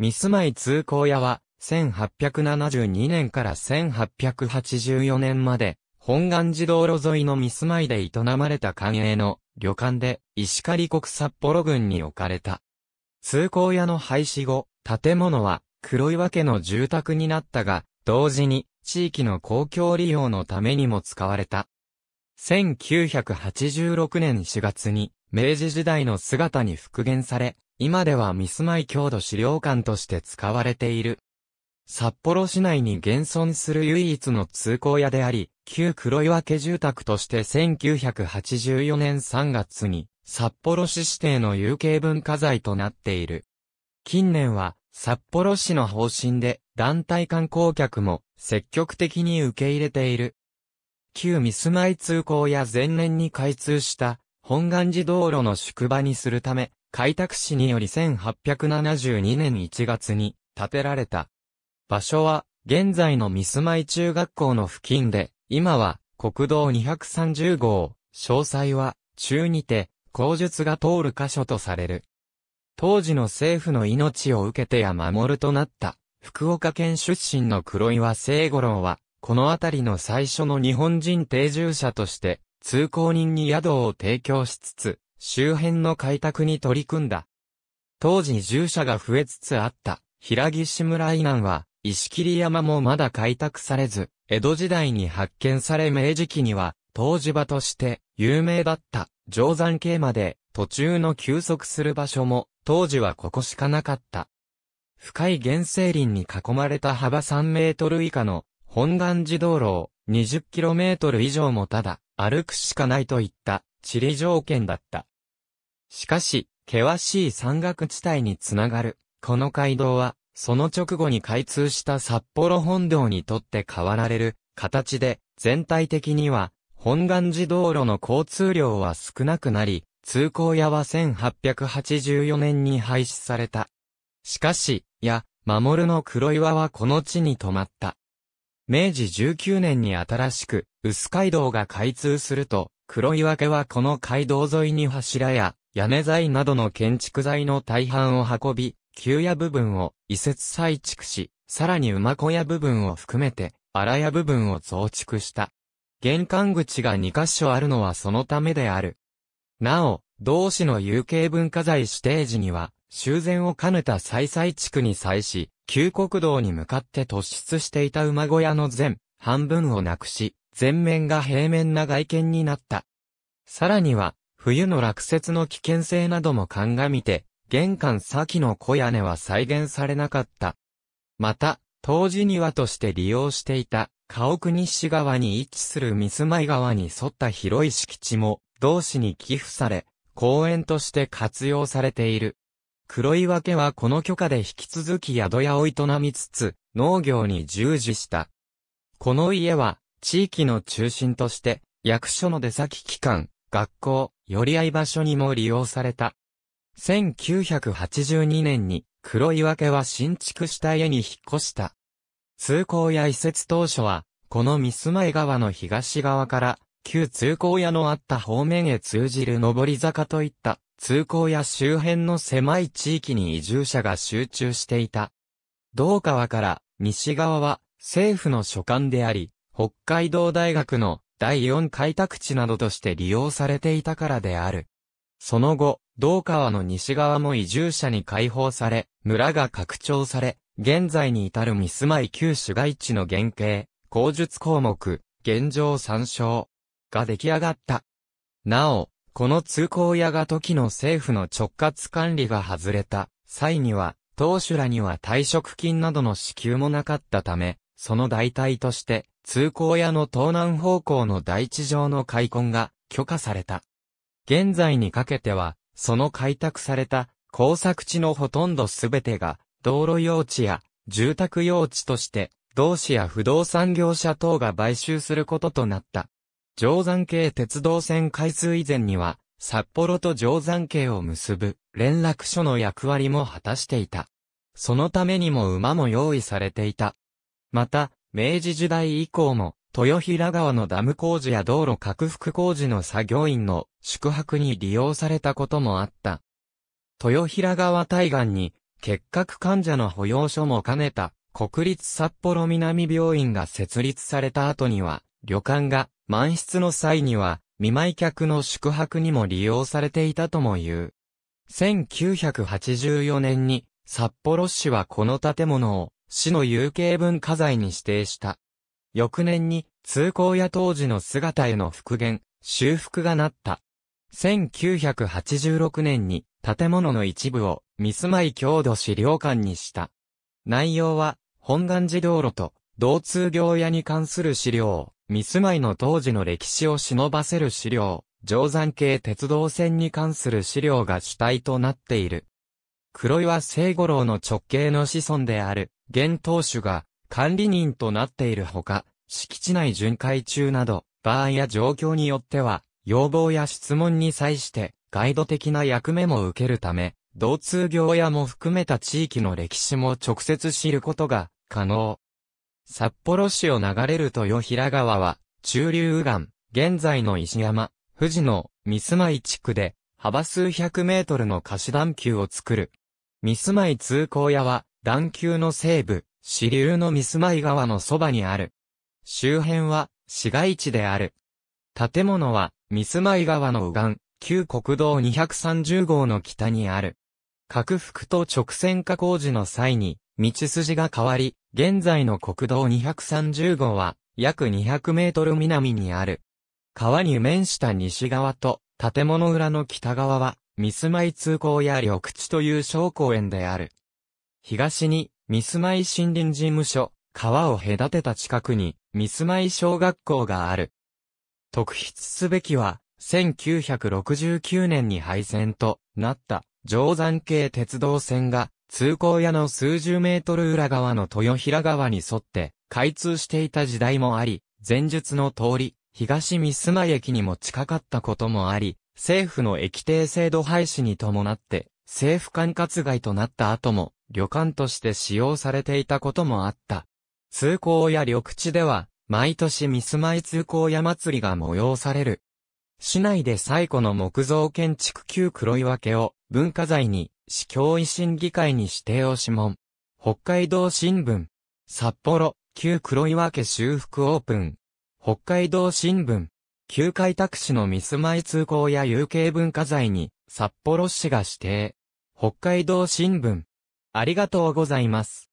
ミスマイ通行屋は、1872年から1884年まで、本願寺道路沿いのミスマイで営まれた官営の旅館で、石狩国札幌郡に置かれた。通行屋の廃止後、建物は黒岩家の住宅になったが、同時に地域の公共利用のためにも使われた。1986年4月に明治時代の姿に復元され、今ではミスマイ郷土資料館として使われている。札幌市内に現存する唯一の通行屋であり、旧黒岩家住宅として1984年3月に札幌市指定の有形文化財となっている。近年は札幌市の方針で団体観光客も積極的に受け入れている。旧ミスマイ通行や前年に開通した本願寺道路の宿場にするため、開拓市により1872年1月に建てられた。場所は、現在の三住中学校の付近で、今は国道230号、詳細は、中にて、口述が通る箇所とされる。当時の政府の命を受けてや守るとなった、福岡県出身の黒岩聖五郎は、この辺りの最初の日本人定住者として、通行人に宿を提供しつつ、周辺の開拓に取り組んだ。当時移住者が増えつつあった、平岸村以南は、石切山もまだ開拓されず、江戸時代に発見され明治期には、当時場として有名だった定山系まで途中の休息する場所も当時はここしかなかった。深い原生林に囲まれた幅3メートル以下の本願寺道路を2 0トル以上もただ歩くしかないといった地理条件だった。しかし、険しい山岳地帯につながる、この街道は、その直後に開通した札幌本道にとって変わられる形で、全体的には、本願寺道路の交通量は少なくなり、通行屋は1884年に廃止された。しかし、や、守の黒岩はこの地に止まった。明治19年に新しく、薄街道が開通すると、黒岩家はこの街道沿いに柱や、屋根材などの建築材の大半を運び、旧屋部分を移設採築し、さらに馬小屋部分を含めて、荒屋部分を増築した。玄関口が2カ所あるのはそのためである。なお、同市の有形文化財指定時には、修繕を兼ねた再々地区に際し、旧国道に向かって突出していた馬小屋の全、半分をなくし、全面が平面な外見になった。さらには、冬の落雪の危険性なども鑑みて、玄関先の小屋根は再現されなかった。また、当時庭として利用していた、家屋西側に位置する三住川に沿った広い敷地も、同市に寄付され、公園として活用されている。黒岩家はこの許可で引き続き宿屋を営みつつ、農業に従事した。この家は、地域の中心として、役所の出先機関、学校、寄り合い場所にも利用された。1982年に黒岩家は新築した家に引っ越した。通行や移設当初は、この三住前川の東側から旧通行屋のあった方面へ通じる上り坂といった通行や周辺の狭い地域に移住者が集中していた。道川から西側は政府の所管であり、北海道大学の第四開拓地などとして利用されていたからである。その後、道川の西側も移住者に解放され、村が拡張され、現在に至るミスマイ旧市街地の原型、口述項目、現状参照が出来上がった。なお、この通行屋が時の政府の直轄管理が外れた際には、当主らには退職金などの支給もなかったため、その代替として、通行屋の東南方向の大地上の開墾が許可された。現在にかけては、その開拓された工作地のほとんどすべてが、道路用地や住宅用地として、同市や不動産業者等が買収することとなった。定山系鉄道線開通以前には、札幌と定山系を結ぶ連絡所の役割も果たしていた。そのためにも馬も用意されていた。また、明治時代以降も、豊平川のダム工事や道路拡幅工事の作業員の宿泊に利用されたこともあった。豊平川対岸に、結核患者の保養所も兼ねた、国立札幌南病院が設立された後には、旅館が満室の際には、見舞客の宿泊にも利用されていたとも言う。1984年に、札幌市はこの建物を市の有形文化財に指定した。翌年に通行や当時の姿への復元、修復がなった。1986年に建物の一部を三住ま郷土資料館にした。内容は本願寺道路と同通行屋に関する資料、三住まの当時の歴史を忍ばせる資料、定山系鉄道線に関する資料が主体となっている。黒岩聖五郎の直系の子孫である、現当主が管理人となっているほか、敷地内巡回中など、場合や状況によっては、要望や質問に際して、ガイド的な役目も受けるため、同通業屋も含めた地域の歴史も直接知ることが可能。札幌市を流れる豊平川は、中流右岸、現在の石山、富士の三住地区で、幅数百メートルの貸し段丘を作るミスマイ通行屋は、段丘の西部、支流のミスマイ川のそばにある。周辺は、市街地である。建物は、ミスマイ川の右岸、旧国道230号の北にある。拡幅と直線化工事の際に、道筋が変わり、現在の国道230号は、約200メートル南にある。川に面した西側と、建物裏の北側は、ミスマイ通行や緑地という小公園である。東に、ミスマイ森林事務所、川を隔てた近くに、ミスマイ小学校がある。特筆すべきは、1969年に廃線となった定山系鉄道線が通行屋の数十メートル裏側の豊平川に沿って開通していた時代もあり、前述の通り、東三イ駅にも近かったこともあり、政府の液定制度廃止に伴って、政府管轄外となった後も、旅館として使用されていたこともあった。通行や緑地では、毎年ミスマイ通行や祭りが催される。市内で最古の木造建築旧黒岩家を文化財に市教維新議会に指定を諮問。北海道新聞。札幌、旧黒岩家修復オープン。北海道新聞。旧開拓市のミスマイ通行や有形文化財に、札幌市が指定。北海道新聞。ありがとうございます。